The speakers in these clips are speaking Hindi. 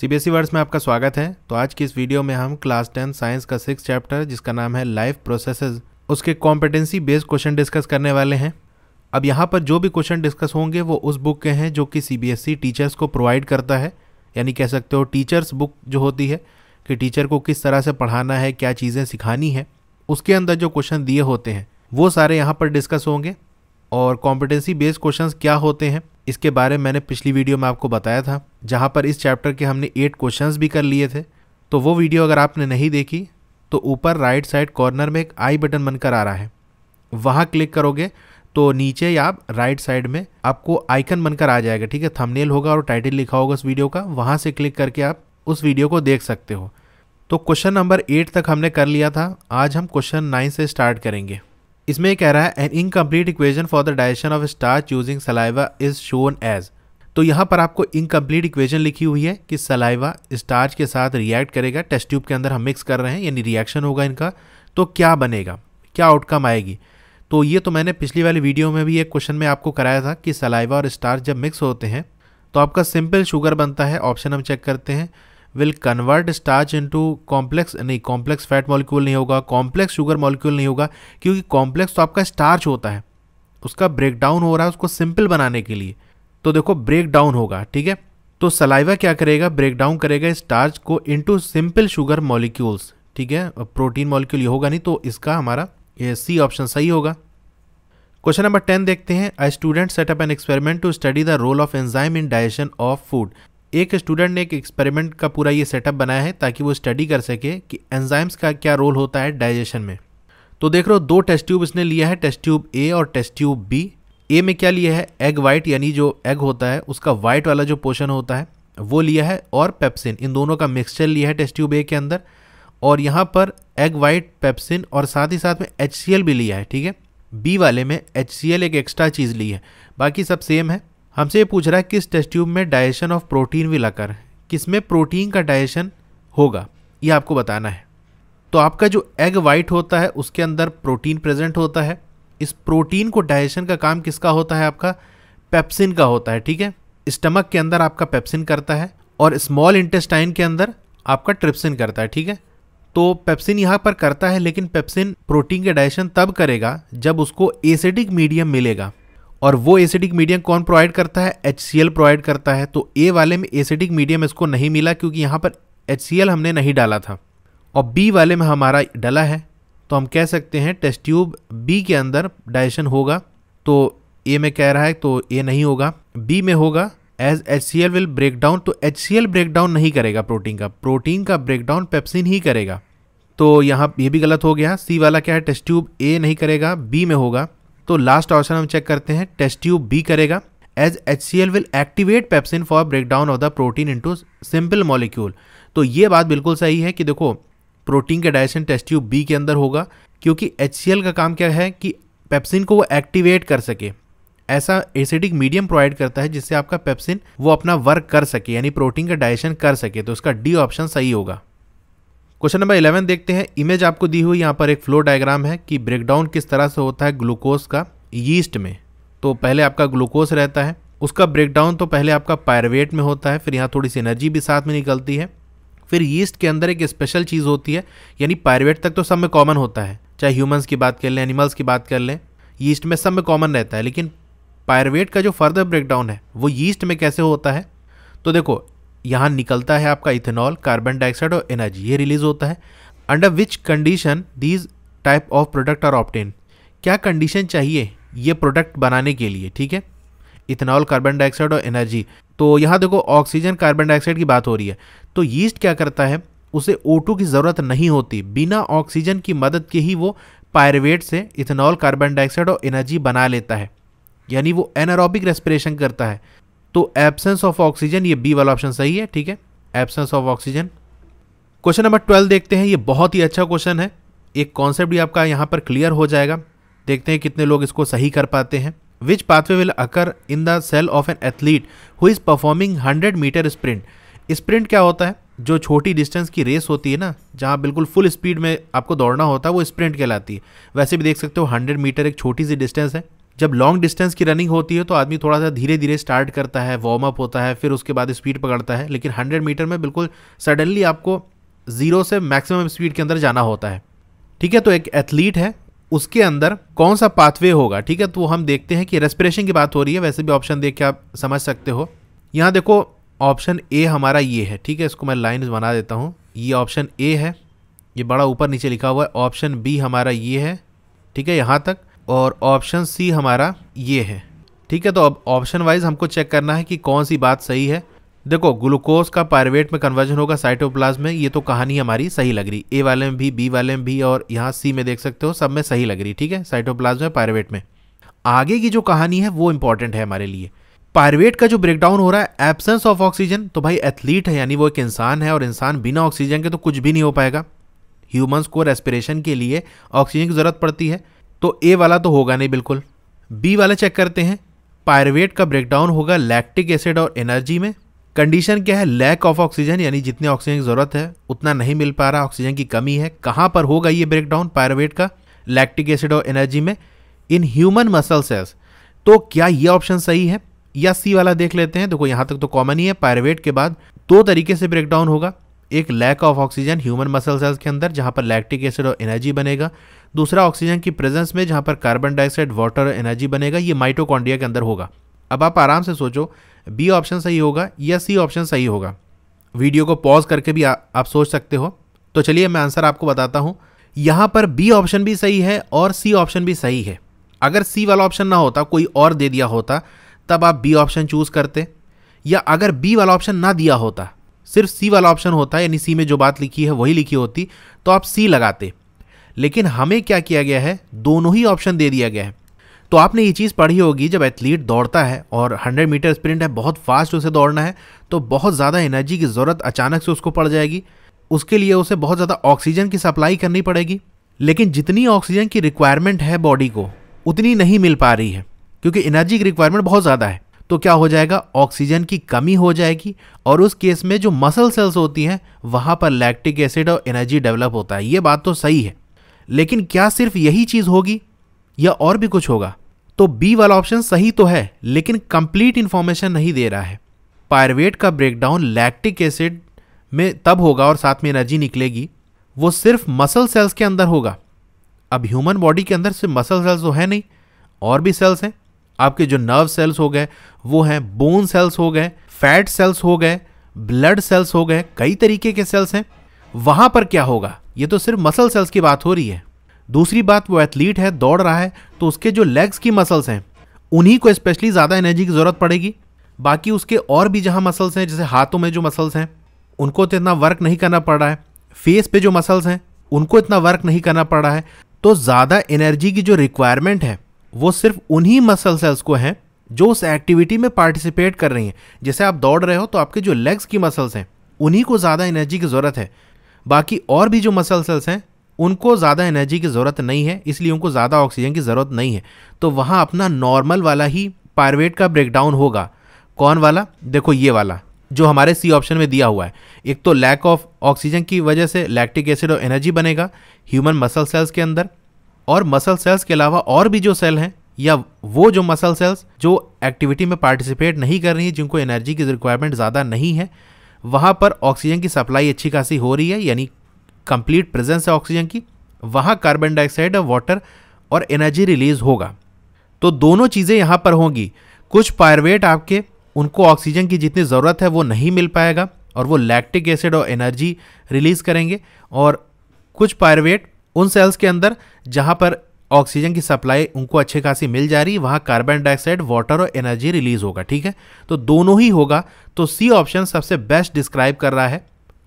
सीबीएसई वर्ड्स e में आपका स्वागत है तो आज की इस वीडियो में हम क्लास टेन साइंस का सिक्स चैप्टर जिसका नाम है लाइफ प्रोसेसेस उसके कॉम्पिटेंसी बेस्ड क्वेश्चन डिस्कस करने वाले हैं अब यहाँ पर जो भी क्वेश्चन डिस्कस होंगे वो उस बुक के हैं जो कि सीबीएसई टीचर्स e को प्रोवाइड करता है यानी कह सकते हो टीचर्स बुक जो होती है कि टीचर को किस तरह से पढ़ाना है क्या चीज़ें सिखानी है उसके अंदर जो क्वेश्चन दिए होते हैं वो सारे यहाँ पर डिस्कस होंगे और कॉम्पिटेंसी बेस्ड क्वेश्चंस क्या होते हैं इसके बारे में मैंने पिछली वीडियो में आपको बताया था जहाँ पर इस चैप्टर के हमने एट क्वेश्चंस भी कर लिए थे तो वो वीडियो अगर आपने नहीं देखी तो ऊपर राइट साइड कॉर्नर में एक आई बटन बनकर आ रहा है वहाँ क्लिक करोगे तो नीचे या राइट साइड में आपको आइकन बनकर आ जाएगा ठीक है थंबनेल होगा और टाइटल लिखा होगा उस वीडियो का वहाँ से क्लिक करके आप उस वीडियो को देख सकते हो तो क्वेश्चन नंबर एट तक हमने कर लिया था आज हम क्वेश्चन नाइन से स्टार्ट करेंगे इसमें कह रहा है an incomplete equation for the digestion of starch using saliva is shown as तो यहाँ पर आपको इनकम्प्लीट इक्वेशन लिखी हुई है कि सलाइवा स्टार्च के साथ रिएक्ट करेगा टेस्ट ट्यूब के अंदर हम मिक्स कर रहे हैं यानी रिएक्शन होगा इनका तो क्या बनेगा क्या आउटकम आएगी तो ये तो मैंने पिछली वाली वीडियो में भी एक क्वेश्चन में आपको कराया था कि सलाइवा और स्टार्च जब मिक्स होते हैं तो आपका सिंपल शुगर बनता है ऑप्शन हम चेक करते हैं will convert starch into complex नहीं कॉम्प्लेक्स फैट मॉलिक्यूल नहीं होगा कॉम्प्लेक्स शुगर मॉलिक्यूल नहीं होगा क्योंकि कॉम्प्लेक्स तो आपका स्टार्च होता है उसका ब्रेक डाउन हो रहा है उसको सिंपल बनाने के लिए तो देखो ब्रेक डाउन होगा ठीक है तो सलाइवा क्या करेगा ब्रेक डाउन करेगा स्टार्च को इंटू सिंपल शुगर मॉलिक्यूल्स ठीक है प्रोटीन मॉलिक्यूल ये होगा नहीं तो इसका हमारा ये सी ऑप्शन सही होगा क्वेश्चन नंबर टेन देखते हैं a student setup an experiment to study the role of enzyme in digestion of food एक स्टूडेंट ने एक एक्सपेरिमेंट का पूरा ये सेटअप बनाया है ताकि वो स्टडी कर सके कि एंजाइम्स का क्या रोल होता है डाइजेशन में तो देख रहे हो दो टेस्ट ट्यूब इसने लिया है टेस्ट ट्यूब ए और टेस्ट ट्यूब बी ए में क्या लिया है एग वाइट यानी जो एग होता है उसका वाइट वाला जो पोर्शन होता है वो लिया है और पेप्सिन इन दोनों का मिक्सचर लिया है टेस्ट ट्यूब ए के अंदर और यहाँ पर एग वाइट पेप्सिन और साथ ही साथ में एच भी लिया है ठीक है बी वाले में एच एक एक्स्ट्रा चीज़ ली है बाकी सब सेम है हमसे ये पूछ रहा है किस टेस्ट ट्यूब में digestion of protein will occur किस में प्रोटीन का डाइजेशन होगा ये आपको बताना है तो आपका जो एग वाइट होता है उसके अंदर प्रोटीन प्रेजेंट होता है इस प्रोटीन को डाइजेशन का काम किसका होता है आपका पेप्सिन का होता है ठीक है स्टमक के अंदर आपका पेप्सिन करता है और स्मॉल इंटेस्टाइन के अंदर आपका ट्रिप्सिन करता है ठीक है तो पेप्सिन यहाँ पर करता है लेकिन पेप्सिन प्रोटीन के डाइजेशन तब करेगा जब उसको एसिडिक मीडियम मिलेगा और वो एसिडिक मीडियम कौन प्रोवाइड करता है एच प्रोवाइड करता है तो ए वाले में एसिडिक मीडियम इसको नहीं मिला क्योंकि यहाँ पर एच हमने नहीं डाला था और बी वाले में हमारा डला है तो हम कह सकते हैं टेस्ट ट्यूब बी के अंदर डाइजेशन होगा तो ए में कह रहा है तो ए नहीं होगा बी में होगा as H C L will break down तो H C L break down नहीं करेगा प्रोटीन का प्रोटीन का ब्रेक डाउन पेप्सिन ही करेगा तो यहाँ ये भी गलत हो गया सी वाला क्या है टेस्ट ट्यूब ए नहीं करेगा बी में होगा तो लास्ट ऑप्शन हम चेक करते हैं टेस्ट ट्यूब बी करेगा as H C L will activate pepsin for breakdown of the protein into simple molecule तो ये बात बिल्कुल सही है कि देखो प्रोटीन का डाइजेशन टेस्ट ट्यूब बी के अंदर होगा क्योंकि एच सी एल का काम क्या है कि पेप्सिन को वो एक्टिवेट कर सके ऐसा एसिडिक मीडियम प्रोवाइड करता है जिससे आपका पेप्सिन वो अपना वर्क कर सके यानी प्रोटीन का डाइजेशन कर सके तो उसका डी ऑप्शन सही होगा क्वेश्चन नंबर इलेवन देखते हैं इमेज आपको दी हुई यहाँ पर एक फ्लो डायग्राम है कि ब्रेकडाउन किस तरह से होता है ग्लूकोज का यीस्ट में तो पहले आपका ग्लूकोज रहता है उसका ब्रेकडाउन तो पहले आपका पायरवेट में होता है फिर यहाँ थोड़ी सी एनर्जी भी साथ में निकलती है फिर यीस्ट के अंदर एक स्पेशल चीज़ होती है यानी पायरवेट तक तो सब में कॉमन होता है चाहे ह्यूमंस की बात कर लें एनिमल्स की बात कर लें यीस्ट में सब में कॉमन रहता है लेकिन पायरवेट का जो फर्दर ब्रेकडाउन है वो यीस्ट में कैसे होता है तो देखो यहाँ निकलता है आपका इथेनॉल कार्बन डाइऑक्साइड और एनर्जी ये रिलीज होता है under which condition these type of product are obtained क्या कंडीशन चाहिए ये प्रोडक्ट बनाने के लिए ठीक है इथेनॉल कार्बन डाइऑक्साइड और एनर्जी तो यहाँ देखो ऑक्सीजन कार्बन डाइऑक्साइड की बात हो रही है तो यीस्ट क्या करता है उसे ओ की ज़रूरत नहीं होती बिना ऑक्सीजन की मदद के ही वो पायरवेट से इथेनॉल कार्बन डाइऑक्साइड और एनर्जी बना लेता है यानी वो एनारोबिक रेस्पिरेशन करता है तो एब्सेंस ऑफ ऑक्सीजन ये बी वाला ऑप्शन सही है ठीक है absence of oxygen question number twelve देखते हैं ये बहुत ही अच्छा क्वेश्चन है एक कॉन्सेप्ट भी आपका यहाँ पर क्लियर हो जाएगा देखते हैं कितने लोग इसको सही कर पाते हैं which pathway will occur in the cell of an athlete who is performing hundred metre sprint sprint क्या होता है जो छोटी डिस्टेंस की रेस होती है ना जहाँ बिल्कुल फुल स्पीड में आपको दौड़ना होता है वो स्प्रिंट कहलाती है वैसे भी देख सकते हो हंड्रेड मीटर एक छोटी सी डिस्टेंस है जब लॉन्ग डिस्टेंस की रनिंग होती है तो आदमी थोड़ा सा धीरे धीरे स्टार्ट करता है वार्म अप होता है फिर उसके बाद स्पीड पकड़ता है लेकिन हंड्रेड मीटर में बिल्कुल सडनली आपको ज़ीरो से मैक्सिमम स्पीड के अंदर जाना होता है ठीक है तो एक एथलीट है उसके अंदर कौन सा पाथवे होगा ठीक है तो हम देखते हैं कि रेस्पिरेशन की बात हो रही है वैसे भी ऑप्शन देख के आप समझ सकते हो यहाँ देखो ऑप्शन ए हमारा ये है ठीक है इसको मैं लाइन बना देता हूँ ये ऑप्शन ए है ये बड़ा ऊपर नीचे लिखा हुआ है ऑप्शन बी हमारा ये है ठीक है यहाँ तक और ऑप्शन सी हमारा ये है ठीक है तो अब ऑप्शन वाइज हमको चेक करना है कि कौन सी बात सही है देखो ग्लूकोज का पायरवेट में कन्वर्जन होगा साइटोप्लाज्म में ये तो कहानी हमारी सही लग रही ए वाले में भी बी वाले में भी और यहाँ सी में देख सकते हो सब में सही लग रही ठीक है साइटोप्लाज्म में पायरवेट में आगे की जो कहानी है वो इंपॉर्टेंट है हमारे लिए पायरवेट का जो ब्रेकडाउन हो रहा है एबसेंस ऑफ ऑक्सीजन तो भाई एथलीट है यानी वो एक इंसान है और इंसान बिना ऑक्सीजन के तो कुछ भी नहीं हो पाएगा ह्यूमन्स को रेस्पिरेशन के लिए ऑक्सीजन की ज़रूरत पड़ती है तो ए वाला तो होगा नहीं बिल्कुल बी वाला चेक करते हैं पायरवेट का ब्रेकडाउन होगा लैक्टिक एसिड और एनर्जी में कंडीशन क्या है लैक ऑफ ऑक्सीजन यानी जितने ऑक्सीजन की ज़रूरत है उतना नहीं मिल पा रहा ऑक्सीजन की कमी है कहाँ पर होगा ये ब्रेकडाउन पायरवेट का लैक्टिक एसिड और एनर्जी में इन ह्यूमन मसल सेल्स तो क्या ये ऑप्शन सही है या सी वाला देख लेते हैं देखो यहाँ तक तो कॉमन ही है पायरवेट के बाद दो तरीके से ब्रेकडाउन होगा एक lack of oxygen human muscle cells के अंदर जहाँ पर लैक्टिक एसिड और एनर्जी बनेगा दूसरा ऑक्सीजन की प्रेजेंस में जहाँ पर कार्बन डाइऑक्साइड वाटर और एनर्जी बनेगा ये माइटोकॉन्ड्रिया के अंदर होगा अब आप आराम से सोचो बी ऑप्शन सही होगा या सी ऑप्शन सही होगा वीडियो को पॉज करके भी आ, आप सोच सकते हो तो चलिए मैं आंसर आपको बताता हूँ यहाँ पर बी ऑप्शन भी सही है और सी ऑप्शन भी सही है अगर सी वाला ऑप्शन ना होता कोई और दे दिया होता तब आप बी ऑप्शन चूज़ करते या अगर बी वाला ऑप्शन ना दिया होता सिर्फ सी वाला ऑप्शन होता यानी सी में जो बात लिखी है वही लिखी होती तो आप सी लगाते लेकिन हमें क्या किया गया है दोनों ही ऑप्शन दे दिया गया है तो आपने ये चीज़ पढ़ी होगी जब एथलीट दौड़ता है और 100 मीटर स्प्रिंट है बहुत फास्ट उसे दौड़ना है तो बहुत ज़्यादा एनर्जी की ज़रूरत अचानक से उसको पड़ जाएगी उसके लिए उसे बहुत ज़्यादा ऑक्सीजन की सप्लाई करनी पड़ेगी लेकिन जितनी ऑक्सीजन की रिक्वायरमेंट है बॉडी को उतनी नहीं मिल पा रही है क्योंकि एनर्जी की रिक्वायरमेंट बहुत ज़्यादा है तो क्या हो जाएगा ऑक्सीजन की कमी हो जाएगी और उस केस में जो मसल सेल्स होती हैं वहाँ पर लैक्टिक एसिड और एनर्जी डेवलप होता है ये बात तो सही है लेकिन क्या सिर्फ यही चीज़ होगी या और भी कुछ होगा तो बी वाला ऑप्शन सही तो है लेकिन कंप्लीट इंफॉर्मेशन नहीं दे रहा है पायरवेट का ब्रेकडाउन लैक्टिक एसिड में तब होगा और साथ में एनर्जी निकलेगी वो सिर्फ मसल सेल्स के अंदर होगा अब ह्यूमन बॉडी के अंदर सिर्फ मसल सेल्स तो है नहीं और भी सेल्स हैं आपके जो नर्व सेल्स हो गए वो हैं बोन सेल्स हो गए फैट सेल्स हो गए ब्लड सेल्स हो गए कई तरीके के सेल्स हैं वहाँ पर क्या होगा ये तो सिर्फ मसल सेल्स की बात हो रही है दूसरी बात वो एथलीट है दौड़ रहा है तो उसके जो लेग्स की मसल्स हैं उन्हीं को स्पेशली ज़्यादा एनर्जी की ज़रूरत पड़ेगी बाकी उसके और भी जहाँ मसल्स हैं जैसे हाथों में जो मसल्स हैं उनको तो इतना वर्क नहीं करना पड़ रहा है फेस पे जो मसल्स हैं उनको इतना वर्क नहीं करना पड़ रहा है तो ज़्यादा एनर्जी की जो रिक्वायरमेंट है वो सिर्फ उन्हीं मसल सेल्स को हैं जो उस एक्टिविटी में पार्टिसिपेट कर रही हैं जैसे आप दौड़ रहे हो तो आपके जो लेग्स की मसल्स हैं उन्हीं को ज़्यादा एनर्जी की ज़रूरत है बाकी और भी जो मसल सेल्स हैं उनको ज़्यादा एनर्जी की ज़रूरत नहीं है इसलिए उनको ज़्यादा ऑक्सीजन की ज़रूरत नहीं है तो वहाँ अपना नॉर्मल वाला ही पायरवेट का ब्रेकडाउन होगा कौन वाला देखो ये वाला जो हमारे सी ऑप्शन में दिया हुआ है एक तो लैक ऑफ ऑक्सीजन की वजह से लैक्टिक एसिड और एनर्जी बनेगा ह्यूमन मसल सेल्स के अंदर और मसल सेल्स के अलावा और भी जो सेल हैं या वो जो मसल सेल्स जो एक्टिविटी में पार्टिसिपेट नहीं कर रही हैं जिनको एनर्जी की रिक्वायरमेंट ज़्यादा नहीं है वहाँ पर ऑक्सीजन की सप्लाई अच्छी खासी हो रही है यानी कंप्लीट प्रेजेंस है ऑक्सीजन की वहाँ कार्बन डाइऑक्साइड और वाटर और एनर्जी रिलीज होगा तो दोनों चीज़ें यहाँ पर होंगी कुछ पायरवेट आपके उनको ऑक्सीजन की जितनी ज़रूरत है वो नहीं मिल पाएगा और वो लैक्टिक एसिड और एनर्जी रिलीज़ करेंगे और कुछ पायरवेट उन सेल्स के अंदर जहाँ पर ऑक्सीजन की सप्लाई उनको अच्छे खासी मिल जा रही वहाँ कार्बन डाइऑक्साइड वाटर और एनर्जी रिलीज होगा ठीक है तो दोनों ही होगा तो सी ऑप्शन सबसे बेस्ट डिस्क्राइब कर रहा है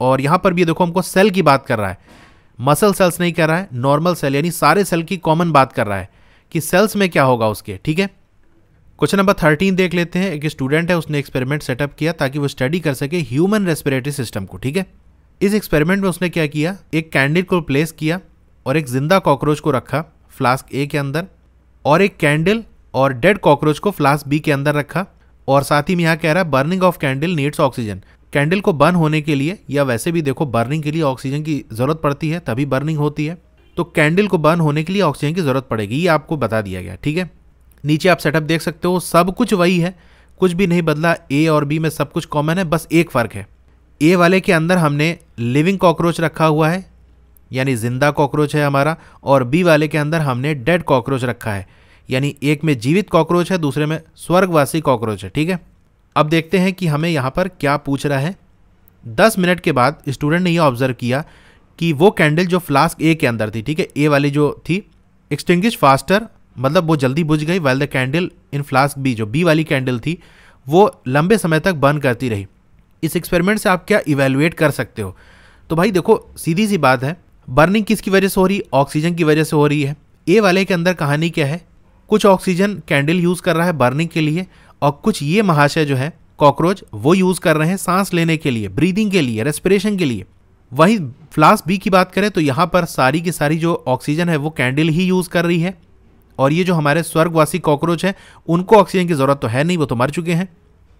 और यहाँ पर भी देखो हमको सेल की बात कर रहा है मसल सेल्स नहीं कर रहा है नॉर्मल सेल यानी सारे सेल की कॉमन बात कर रहा है कि सेल्स में क्या होगा उसके ठीक है क्वेश्चन नंबर थर्टीन देख लेते हैं एक स्टूडेंट है उसने एक्सपेरिमेंट सेटअप किया ताकि वो स्टडी कर सके ह्यूमन रेस्पिरेटरी सिस्टम को ठीक है इस एक्सपेरिमेंट में उसने क्या किया एक कैंडिड को प्लेस किया और एक जिंदा कॉकरोच को रखा फ्लास्क ए के अंदर और एक कैंडल और डेड कॉकरोच को फ्लास्क बी के अंदर रखा और साथ ही में यहाँ कह रहा है burning of candle needs oxygen candle को बर्न होने के लिए या वैसे भी देखो बर्निंग के लिए ऑक्सीजन की ज़रूरत पड़ती है तभी बर्निंग होती है तो कैंडल को बर्न होने के लिए ऑक्सीजन की ज़रूरत पड़ेगी ये आपको बता दिया गया ठीक है नीचे आप सेटअप देख सकते हो सब कुछ वही है कुछ भी नहीं बदला ए और बी में सब कुछ कॉमन है बस एक फ़र्क है ए वाले के अंदर हमने लिविंग कॉकरोच रखा हुआ है यानी जिंदा कॉकरोच है हमारा और बी वाले के अंदर हमने डेड कॉकरोच रखा है यानी एक में जीवित कॉकरोच है दूसरे में स्वर्गवासी कॉकरोच है ठीक है अब देखते हैं कि हमें यहाँ पर क्या पूछ रहा है दस मिनट के बाद स्टूडेंट ने यह ऑब्जर्व किया कि वो कैंडल जो फ्लास्क ए के अंदर थी ठीक है ए वाली जो थी एक्सटिंग्विश फास्टर मतलब वो जल्दी बुझ गई well the candle in flask B जो बी वाली कैंडल थी वो लंबे समय तक बर्न करती रही इस एक्सपेरिमेंट से आप क्या इवेलुएट कर सकते हो तो भाई देखो सीधी सी बात है बर्निंग किसकी वजह से हो रही है ऑक्सीजन की वजह से हो रही है ए वाले के अंदर कहानी क्या है कुछ ऑक्सीजन कैंडल यूज़ कर रहा है बर्निंग के लिए और कुछ ये महाशय जो है कॉकरोच वो यूज़ कर रहे हैं सांस लेने के लिए ब्रीदिंग के लिए रेस्पिरेशन के लिए वहीं फ्लास्क बी की बात करें तो यहाँ पर सारी की सारी जो ऑक्सीजन है वो कैंडल ही यूज़ कर रही है और ये जो हमारे स्वर्गवासी कॉकरोच हैं उनको ऑक्सीजन की ज़रूरत तो है नहीं वो तो मर चुके हैं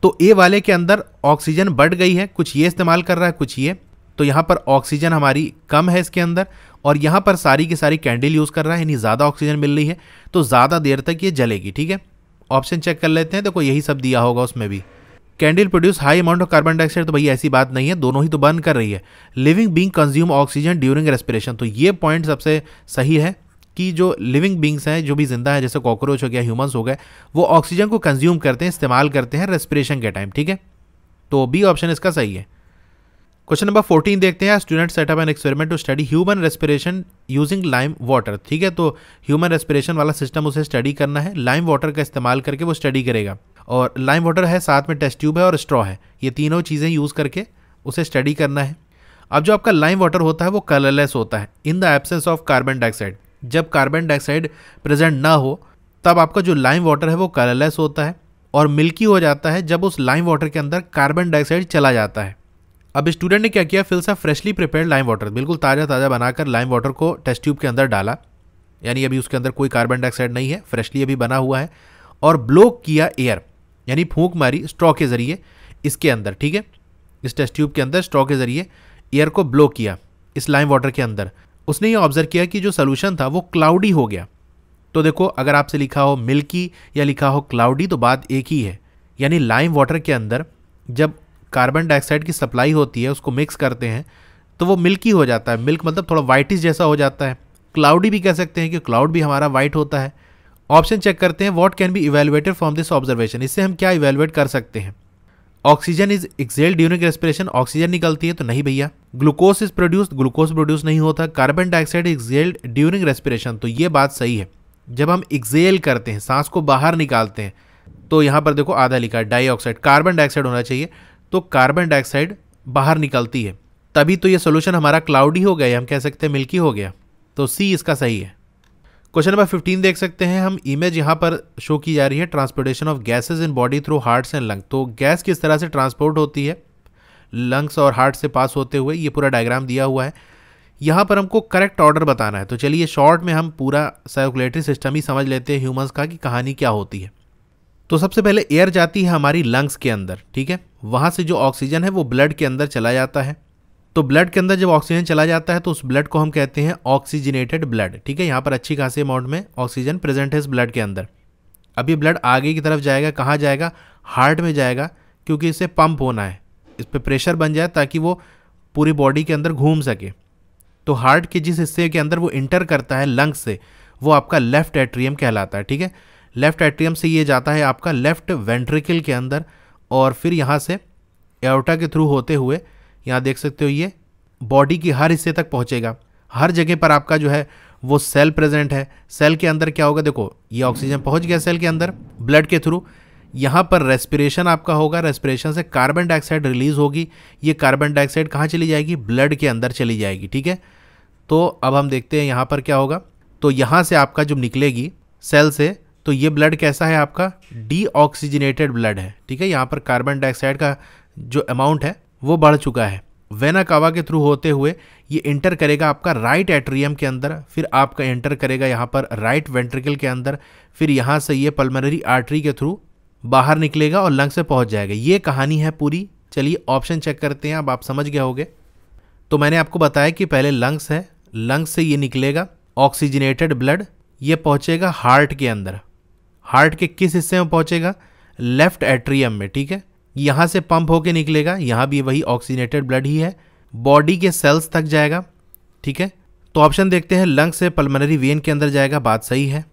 तो ए वाले के अंदर ऑक्सीजन बढ़ गई है कुछ ये इस्तेमाल कर रहा है कुछ ये तो यहाँ पर ऑक्सीजन हमारी कम है इसके अंदर और यहाँ पर सारी की सारी कैंडल यूज़ कर रहा है यानी ज़्यादा ऑक्सीजन मिल रही है तो ज़्यादा देर तक ये जलेगी ठीक है ऑप्शन चेक कर लेते हैं देखो तो यही सब दिया होगा उसमें भी candle produce high amount of carbon dioxide तो भैया ऐसी बात नहीं है दोनों ही तो बर्न कर रही है living being consume oxygen during respiration तो ये पॉइंट सबसे सही है कि जो लिविंग बींग्स हैं जो भी जिंदा है जैसे कॉकरोच हो गया ह्यूमंस हो गए वो ऑक्सीजन को कंज्यूम करते हैं इस्तेमाल करते हैं रेस्पिरेशन के टाइम ठीक है तो बी ऑप्शन इसका सही है क्वेश्चन नंबर फोर्टीन देखते हैं student setup an experiment to study human respiration using lime water ठीक है तो ह्यूमन रेस्पिरेशन वाला सिस्टम उसे स्टडी करना है लाइम वाटर का इस्तेमाल करके वो स्टडी करेगा और लाइम वाटर है साथ में टेस्ट ट्यूब है और स्ट्रॉ है ये तीनों चीज़ें यूज़ करके उसे स्टडी करना है अब जो आपका लाइम वाटर होता है वो कलरलेस होता है in the absence of carbon dioxide जब कार्बन डाइऑक्साइड प्रेजेंट ना हो तब आपका जो लाइम वाटर है वो कलरलेस होता है और मिल्की हो जाता है जब उस लाइम वाटर के अंदर कार्बन डाइऑक्साइड चला जाता है अब स्टूडेंट ने क्या किया फिल सा फ्रेशली प्रिपेयर लाइम वाटर बिल्कुल ताज़ा ताज़ा बनाकर लाइम वाटर को टेस्ट ट्यूब के अंदर डाला यानी अभी उसके अंदर कोई कार्बन डाइऑक्साइड नहीं है फ्रेशली अभी बना हुआ है और ब्लो किया एयर यानी फूंक मारी स्ट्रॉ के ज़रिए इसके अंदर ठीक है इस टेस्ट ट्यूब के अंदर स्ट्रॉ के ज़रिए एयर को ब्लो किया इस लाइम वाटर के अंदर उसने ये ऑब्जर्व किया कि जो सोल्यूशन था वो क्लाउडी हो गया तो देखो अगर आपसे लिखा हो मिल्की या लिखा हो क्लाउडी तो बात एक ही है यानी लाइम वाटर के अंदर जब कार्बन डाइऑक्साइड की सप्लाई होती है उसको मिक्स करते हैं तो वो मिल्की हो जाता है मिल्क मतलब थोड़ा वाइटिश जैसा हो जाता है क्लाउडी भी कह सकते हैं कि क्लाउड भी हमारा वाइट होता है ऑप्शन चेक करते हैं what can be evaluated from this observation इससे हम क्या इवेलुएट कर सकते हैं oxygen is expel during respiration oxygen निकलती है तो नहीं भैया glucose is produce glucose produce नहीं होता carbon dioxide expelled during respiration तो ये बात सही है जब हम एक्जेल करते हैं सांस को बाहर निकालते हैं तो यहाँ पर देखो आधा लिखा है डाइऑक्साइड कार्बन डाइऑक्साइड होना चाहिए तो कार्बन डाइऑक्साइड बाहर निकलती है तभी तो ये सोल्यूशन हमारा क्लाउडी हो गया हम कह सकते हैं मिल्की हो गया तो सी इसका सही है क्वेश्चन नंबर फिफ्टीन देख सकते हैं हम इमेज यहाँ पर शो की जा रही है transportation of gases in body through hearts and lung तो गैस किस तरह से ट्रांसपोर्ट होती है लंग्स और हार्ट से पास होते हुए ये पूरा डायग्राम दिया हुआ है यहाँ पर हमको करेक्ट ऑर्डर बताना है तो चलिए शॉर्ट में हम पूरा सर्कुलेटरी सिस्टम ही समझ लेते हैं ह्यूमंस का कि कहानी क्या होती है तो सबसे पहले एयर जाती है हमारी लंग्स के अंदर ठीक है वहाँ से जो ऑक्सीजन है वो ब्लड के अंदर चला जाता है तो ब्लड के अंदर जब ऑक्सीजन चला जाता है तो उस ब्लड को हम कहते हैं ऑक्सीजनेटेड ब्लड ठीक है यहाँ पर अच्छी खासी अमाउंट में ऑक्सीजन प्रेजेंट है इस ब्लड के अंदर अब ये ब्लड आगे की तरफ जाएगा कहाँ जाएगा हार्ट में जाएगा क्योंकि इसे पंप होना है इस पर प्रेशर बन जाए ताकि वो पूरी बॉडी के अंदर घूम सके तो हार्ट के जिस हिस्से के अंदर वो इंटर करता है लंग्स से वो आपका लेफ्ट एट्रियम कहलाता है ठीक है लेफ्ट एट्रियम से ये जाता है आपका लेफ्ट वेंट्रिकल के अंदर और फिर यहाँ से एवटा के थ्रू होते हुए यहाँ देख सकते हो ये बॉडी की हर हिस्से तक पहुँचेगा हर जगह पर आपका जो है वो सेल प्रेजेंट है सेल के अंदर क्या होगा देखो ये ऑक्सीजन पहुँच गया सेल के अंदर ब्लड के थ्रू यहाँ पर रेस्पिरेशन आपका होगा रेस्पिरेशन से कार्बन डाइऑक्साइड रिलीज होगी ये कार्बन डाइऑक्साइड कहाँ चली जाएगी ब्लड के अंदर चली जाएगी ठीक है तो अब हम देखते हैं यहाँ पर क्या होगा तो यहाँ से आपका जो निकलेगी सेल से तो ये ब्लड कैसा है आपका डीऑक्सीजनेटेड ब्लड है ठीक है यहाँ पर कार्बन डाइऑक्साइड का जो अमाउंट है वो बढ़ चुका है वेना कावा के थ्रू होते हुए ये इंटर करेगा आपका राइट एट्रियम के अंदर फिर आपका इंटर करेगा यहाँ पर राइट वेंट्रिकल के अंदर फिर यहाँ से ये पल्मनरी आर्टरी के थ्रू बाहर निकलेगा और लंग से पहुँच जाएगा ये कहानी है पूरी चलिए ऑप्शन चेक करते हैं अब आप समझ गए होगे तो मैंने आपको बताया कि पहले लंग्स है लंग्स से ये निकलेगा ऑक्सीजनेटेड ब्लड ये पहुँचेगा हार्ट के अंदर हार्ट के किस हिस्से में पहुंचेगा लेफ्ट एट्रियम में ठीक है यहां से पंप होके निकलेगा यहां भी वही ऑक्सीनेटेड ब्लड ही है बॉडी के सेल्स तक जाएगा ठीक है तो ऑप्शन देखते हैं लंग से पल्मोनरी वेन के अंदर जाएगा बात सही है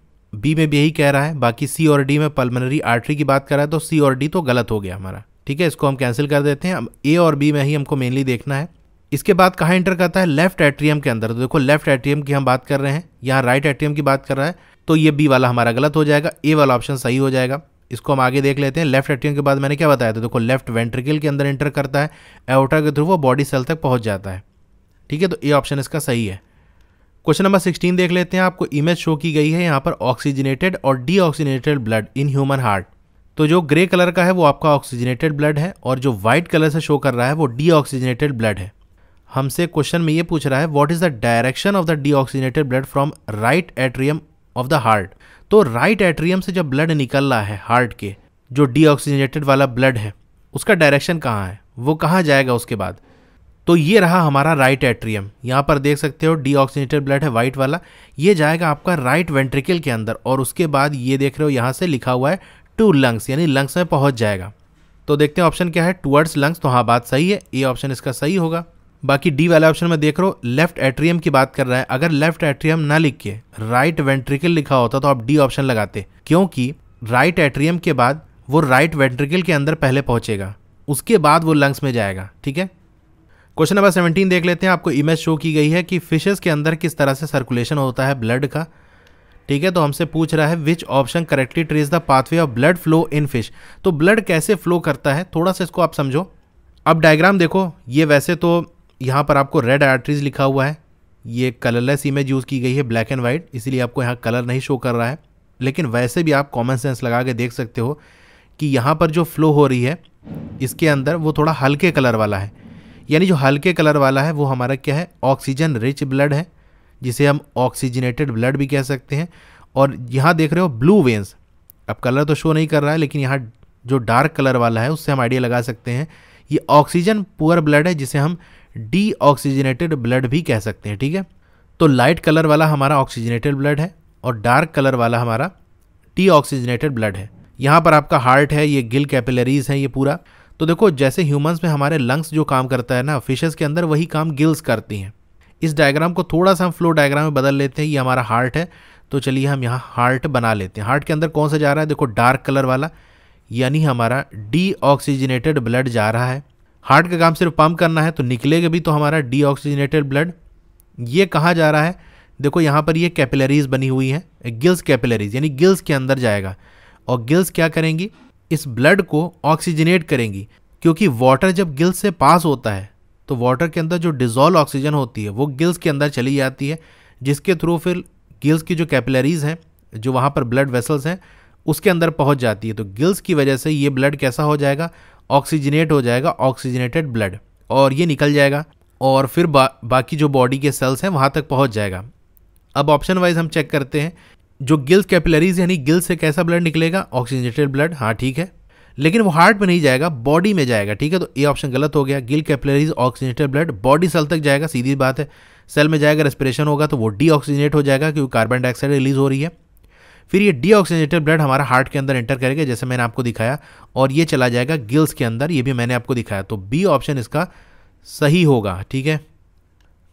बी में भी यही कह रहा है बाकी सी और डी में पल्मोनरी आर्टरी की बात कर रहा है तो सी और डी तो गलत हो गया हमारा ठीक है इसको हम कैंसिल कर देते हैं अब ए और बी में ही हमको मेनली देखना है इसके बाद कहाँ इंटर करता है लेफ्ट एट्रियम के अंदर तो देखो लेफ्ट एट्रियम की हम बात कर रहे हैं यहाँ राइट एट्रियम की बात कर रहा है तो ये बी वाला हमारा गलत हो जाएगा ए वाला ऑप्शन सही हो जाएगा इसको हम आगे देख लेते हैं लेफ्ट एट्रियम के बाद मैंने क्या बताया था देखो लेफ्ट वेंट्रिकल के अंदर एंटर करता है एवोटा के थ्रू वो बॉडी सेल तक पहुंच जाता है ठीक है तो ए ऑप्शन इसका सही है क्वेश्चन नंबर सिक्सटीन देख लेते हैं आपको इमेज शो की गई है यहाँ पर ऑक्सीजनेटेड और deoxygenated blood in human heart तो जो ग्रे कलर का है वो आपका ऑक्सीजनेटेड ब्लड है और जो व्हाइट कलर से शो कर रहा है वो डीऑक्सीजनेटेड ब्लड है हमसे क्वेश्चन में ये पूछ रहा है what is the direction of the deoxygenated blood from right atrium of the heart तो राइट एट्रियम से जब ब्लड निकल रहा है हार्ट के जो डीऑक्सीजनेटेड वाला ब्लड है उसका डायरेक्शन कहाँ है वो कहाँ जाएगा उसके बाद तो ये रहा हमारा राइट एट्रियम यहाँ पर देख सकते हो डीऑक्सीजनेटेड ब्लड है वाइट वाला ये जाएगा आपका राइट वेंट्रिकल के अंदर और उसके बाद ये देख रहे हो यहाँ से लिखा हुआ है टू लंग्स यानी लंग्स में पहुँच जाएगा तो देखते हैं ऑप्शन क्या है टूअर्ड्स लंग्स तो हाँ बात सही है ये ऑप्शन इसका सही होगा बाकी डी वाले ऑप्शन में देख रहे हो लेफ्ट एट्रियम की बात कर रहा है अगर लेफ्ट एट्रियम ना लिख के राइट वेंट्रिकल लिखा होता तो आप डी ऑप्शन लगाते क्योंकि राइट एट्रियम के बाद वो राइट वेंट्रिकल के अंदर पहले पहुंचेगा उसके बाद वो लंग्स में जाएगा ठीक है क्वेश्चन नंबर सेवनटीन देख लेते हैं आपको इमेज शो की गई है कि फिशेस के अंदर किस तरह से सर्कुलेशन होता है ब्लड का ठीक है तो हमसे पूछ रहा है which option correctly trace the pathway of blood flow in fish तो ब्लड कैसे फ्लो करता है थोड़ा सा इसको आप समझो अब डायग्राम देखो ये वैसे तो यहाँ पर आपको रेड आर्टरीज लिखा हुआ है ये कलरलेस इमेज यूज़ की गई है ब्लैक एंड वाइट इसलिए आपको यहाँ कलर नहीं शो कर रहा है लेकिन वैसे भी आप कॉमन सेंस लगा के देख सकते हो कि यहाँ पर जो फ्लो हो रही है इसके अंदर वो थोड़ा हल्के कलर वाला है यानी जो हल्के कलर वाला है वो हमारा क्या है ऑक्सीजन रिच ब्लड है जिसे हम ऑक्सीजनेटेड ब्लड भी कह सकते हैं और यहाँ देख रहे हो ब्लू वेंस अब कलर तो शो नहीं कर रहा है लेकिन यहाँ जो डार्क कलर वाला है उससे हम आइडिया लगा सकते हैं ये ऑक्सीजन पुअर ब्लड है जिसे हम डी ब्लड भी कह सकते हैं ठीक है तो लाइट कलर वाला हमारा ऑक्सीजनेटेड ब्लड है और डार्क कलर वाला हमारा डी ऑक्सीजनेटेड ब्लड है यहाँ पर आपका हार्ट है ये गिल कैपिलरीज है ये पूरा तो देखो जैसे ह्यूमंस में हमारे लंग्स जो काम करता है ना फिशेस के अंदर वही काम गिल्स करती हैं इस डायग्राम को थोड़ा सा हम फ्लो डायग्राम में बदल लेते हैं ये हमारा हार्ट है तो चलिए हम यहाँ हार्ट बना लेते हैं हार्ट के अंदर कौन सा जा रहा है देखो डार्क कलर वाला यानी हमारा डी ऑक्सीजनेटेड ब्लड जा रहा है हार्ट का काम सिर्फ पंप करना है तो निकलेगा भी तो हमारा डीऑक्सीजनेटेड ब्लड ये कहा जा रहा है देखो यहाँ पर ये कैपिलरीज बनी हुई हैं गिल्स कैपिलरीज यानी गिल्स के अंदर जाएगा और गिल्स क्या करेंगी इस ब्लड को ऑक्सीजनेट करेंगी क्योंकि वाटर जब गिल्स से पास होता है तो वाटर के अंदर जो डिजोल्व ऑक्सीजन होती है वो गिल्स के अंदर चली जाती है जिसके थ्रू फिर गिल्स की जो कैपिलरीज हैं जो वहाँ पर ब्लड वेसल्स हैं उसके अंदर पहुँच जाती है तो गिल्स की वजह से ये ब्लड कैसा हो जाएगा ऑक्सीजनेट हो जाएगा ऑक्सीजनेटेड ब्लड और ये निकल जाएगा और फिर बा, बाकी जो बॉडी के सेल्स हैं वहाँ तक पहुँच जाएगा अब ऑप्शन वाइज हम चेक करते हैं जो गिल्स कैपिलरीज यानी गिल्स से कैसा ब्लड निकलेगा ऑक्सीजनेटेड ब्लड हाँ ठीक है लेकिन वो हार्ट में नहीं जाएगा बॉडी में जाएगा ठीक है तो ये ऑप्शन गलत हो गया gill capillaries oxygenated blood body cell तक जाएगा सीधी बात है सेल में जाएगा रेस्पिरेशन होगा तो वो डी हो जाएगा क्योंकि कार्बन डाइऑक्साइड रिलीज हो रही है फिर ये डीऑक्सीजनेटेड ब्लड हमारा हार्ट के अंदर एंटर करेगा जैसे मैंने आपको दिखाया और ये चला जाएगा गिल्स के अंदर ये भी मैंने आपको दिखाया तो बी ऑप्शन इसका सही होगा ठीक है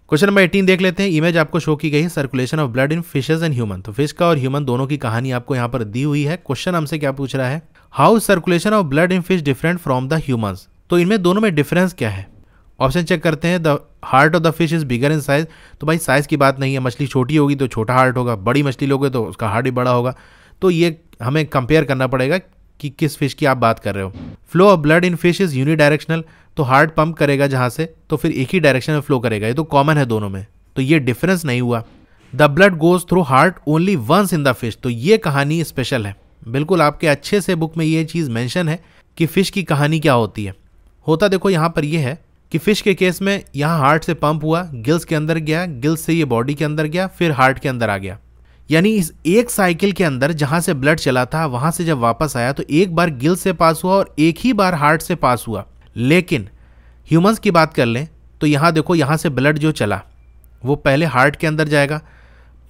क्वेश्चन नंबर एटीन देख लेते हैं इमेज आपको शो की गई है circulation of blood in fishes and human तो फिश का और ह्यूमन दोनों की कहानी आपको यहाँ पर दी हुई है क्वेश्चन हमसे क्या पूछ रहा है how circulation of blood in fish different from the human तो इनमें दोनों में डिफरेंस क्या है ऑप्शन चेक करते हैं the heart of the fish is bigger in size तो भाई साइज़ की बात नहीं है मछली छोटी होगी तो छोटा हार्ट होगा बड़ी मछली लोगे तो उसका हार्ट भी बड़ा होगा तो ये हमें कंपेयर करना पड़ेगा कि किस फिश की आप बात कर रहे हो flow of blood in fish is directional तो हार्ट पंप करेगा जहाँ से तो फिर एक ही डायरेक्शन में फ्लो करेगा ये तो कॉमन है दोनों में तो ये डिफरेंस नहीं हुआ the blood goes through heart only once in the fish तो ये कहानी स्पेशल है बिल्कुल आपके अच्छे से बुक में ये चीज़ मैंशन है कि फ़िश की कहानी क्या होती है होता देखो यहाँ पर यह है कि फिश के केस में यहाँ हार्ट से पंप हुआ गिल्स के अंदर गया गिल्स से ये बॉडी के अंदर गया फिर हार्ट के अंदर आ गया यानी इस एक साइकिल के अंदर जहाँ से ब्लड चला था वहाँ से जब वापस आया तो एक बार गिल्स से पास हुआ और एक ही बार हार्ट से पास हुआ लेकिन ह्यूमंस की बात कर लें तो यहाँ देखो यहाँ से ब्लड जो चला वो पहले हार्ट के अंदर जाएगा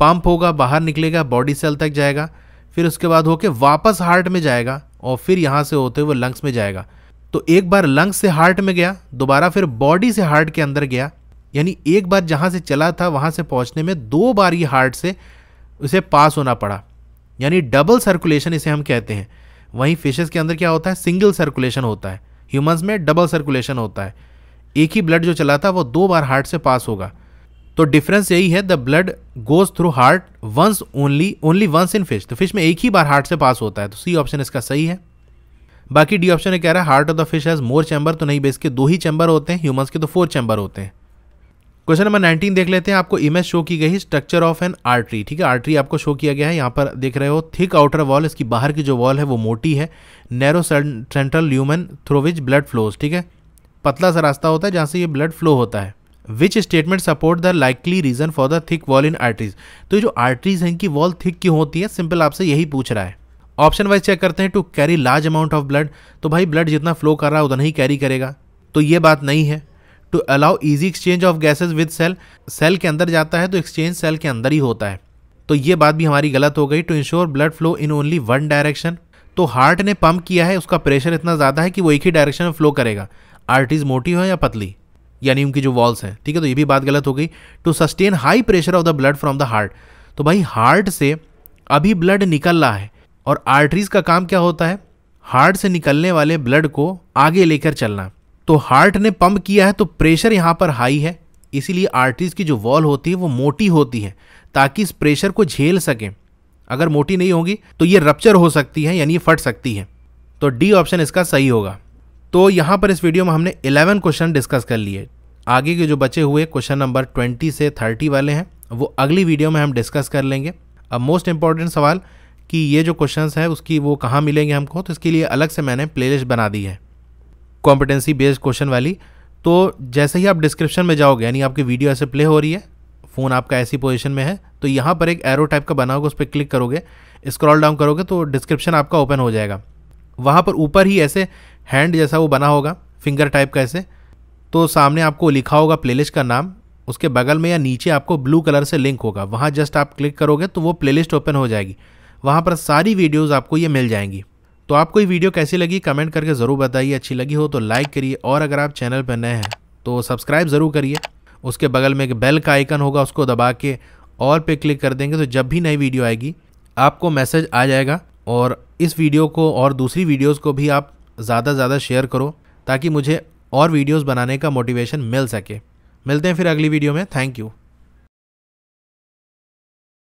पंप होगा बाहर निकलेगा बॉडी सेल तक जाएगा फिर उसके बाद होके वापस हार्ट में जाएगा और फिर यहाँ से होते हुए लंग्स में जाएगा तो एक बार लंग्स से हार्ट में गया दोबारा फिर बॉडी से हार्ट के अंदर गया यानी एक बार जहाँ से चला था वहाँ से पहुँचने में दो बार ये हार्ट से उसे पास होना पड़ा यानी डबल सर्कुलेशन इसे हम कहते हैं वहीं फिशेस के अंदर क्या होता है सिंगल सर्कुलेशन होता है ह्यूमंस में डबल सर्कुलेशन होता है एक ही ब्लड जो चला था वो दो बार हार्ट से पास होगा तो डिफरेंस यही है the blood goes through heart once only only once in fish तो फिश में एक ही बार हार्ट से पास होता है तो सी ऑप्शन इसका सही है बाकी डी ऑप्शन में कह रहा है heart of the fish has more chamber तो नहीं बेस के दो ही चैम्बर होते हैं ह्यूमंस के तो फोर चैम्बर होते हैं क्वेश्चन नंबर नाइनटीन देख लेते हैं आपको इमेज शो की गई स्ट्रक्चर ऑफ एन आर्टरी ठीक है आर्टरी आपको शो किया गया है यहाँ पर देख रहे हो थिक आउटर वॉल इसकी बाहर की जो वॉल है वो मोटी है narrow central lumen through which blood flows ठीक है पतला सा रास्ता होता है जहाँ से ये ब्लड फ्लो होता है which statement support the likely reason for the thick wall in arteries तो जो आर्टरीज हैं इनकी वॉल थिक क्यों होती है सिंपल आपसे यही पूछ रहा है ऑप्शन वाइज चेक करते हैं to carry large amount of blood तो भाई ब्लड जितना फ्लो कर रहा है उतना ही कैरी करेगा तो ये बात नहीं है to allow easy exchange of gases with cell cell के अंदर जाता है तो एक्सचेंज सेल के अंदर ही होता है तो ये बात भी हमारी गलत हो गई to ensure blood flow in only one direction तो हार्ट ने पंप किया है उसका प्रेशर इतना ज़्यादा है कि वो एक ही डायरेक्शन में फ्लो करेगा आर्टरीज मोटी हो या पतली यानी उनकी जो वॉल्स हैं ठीक है तो ये भी बात गलत हो गई to sustain high pressure of the blood from the heart तो भाई हार्ट से अभी ब्लड निकल रहा है और आर्टरीज का काम क्या होता है हार्ट से निकलने वाले ब्लड को आगे लेकर चलना तो हार्ट ने पंप किया है तो प्रेशर यहाँ पर हाई है इसीलिए आर्टरीज की जो वॉल होती है वो मोटी होती है ताकि इस प्रेशर को झेल सकें अगर मोटी नहीं होगी तो ये रप्चर हो सकती है यानी फट सकती है तो डी ऑप्शन इसका सही होगा तो यहाँ पर इस वीडियो में हमने 11 क्वेश्चन डिस्कस कर लिए आगे के जो बचे हुए क्वेश्चन नंबर 20 से 30 वाले हैं वो अगली वीडियो में हम डिस्कस कर लेंगे अब मोस्ट इंपॉर्टेंट सवाल कि ये जो क्वेश्चंस हैं उसकी वो कहाँ मिलेंगे हमको तो इसके लिए अलग से मैंने प्लेलिस्ट बना दी है कॉम्पिटेंसी बेस्ड क्वेश्चन वाली तो जैसे ही आप डिस्क्रिप्शन में जाओगे यानी आपकी वीडियो ऐसे प्ले हो रही है फ़ोन आपका ऐसी पोजिशन में है तो यहाँ पर एक एरो टाइप का बना होगा उस पर क्लिक करोगे स्क्रॉल डाउन करोगे तो डिस्क्रिप्शन आपका ओपन हो जाएगा वहाँ पर ऊपर ही ऐसे हैंड जैसा वो बना होगा फिंगर टाइप का ऐसे तो सामने आपको लिखा होगा प्लेलिस्ट का नाम उसके बगल में या नीचे आपको ब्लू कलर से लिंक होगा वहाँ जस्ट आप क्लिक करोगे तो वो प्लेलिस्ट ओपन हो जाएगी वहाँ पर सारी वीडियोज़ आपको ये मिल जाएंगी तो आपको ये वीडियो कैसी लगी कमेंट करके ज़रूर बताइए अच्छी लगी हो तो लाइक करिए और अगर आप चैनल पर नए हैं तो सब्सक्राइब ज़रूर करिए उसके बगल में एक बेल का आइकन होगा उसको दबा के और पे क्लिक कर देंगे तो जब भी नई वीडियो आएगी आपको मैसेज आ जाएगा और इस वीडियो को और दूसरी वीडियोस को भी आप ज़्यादा से ज़्यादा शेयर करो ताकि मुझे और वीडियोस बनाने का मोटिवेशन मिल सके मिलते हैं फिर अगली वीडियो में थैंक यू